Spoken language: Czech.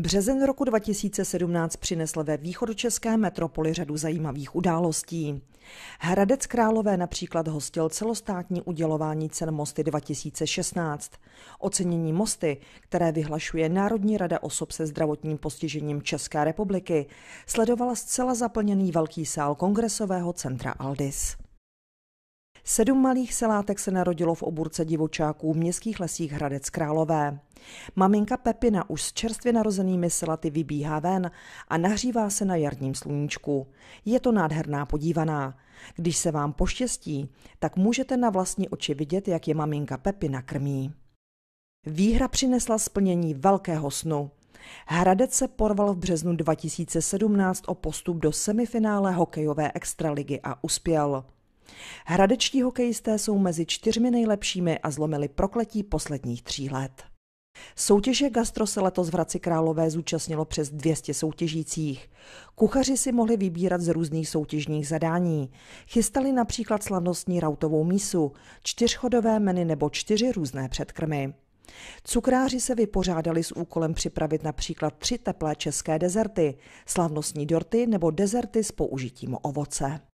Březen roku 2017 přinesl ve východočeské metropoli řadu zajímavých událostí. Hradec Králové například hostil celostátní udělování cen Mosty 2016. Ocenění Mosty, které vyhlašuje Národní rada osob se zdravotním postižením České republiky, sledovala zcela zaplněný velký sál kongresového centra Aldis. Sedm malých selátek se narodilo v oburce divočáků v městských lesích Hradec Králové. Maminka Pepina už s čerstvě narozenými selaty vybíhá ven a nahřívá se na jarním sluníčku. Je to nádherná podívaná. Když se vám poštěstí, tak můžete na vlastní oči vidět, jak je maminka Pepina krmí. Výhra přinesla splnění velkého snu. Hradec se porval v březnu 2017 o postup do semifinále hokejové extraligy a uspěl. Hradečtí hokejisté jsou mezi čtyřmi nejlepšími a zlomili prokletí posledních tří let. Soutěže gastro se letos v Hradci Králové zúčastnilo přes 200 soutěžících. Kuchaři si mohli vybírat z různých soutěžních zadání. Chystali například slavnostní rautovou mísu, čtyřchodové meny nebo čtyři různé předkrmy. Cukráři se vypořádali s úkolem připravit například tři teplé české dezerty, slavnostní dorty nebo dezerty s použitím ovoce.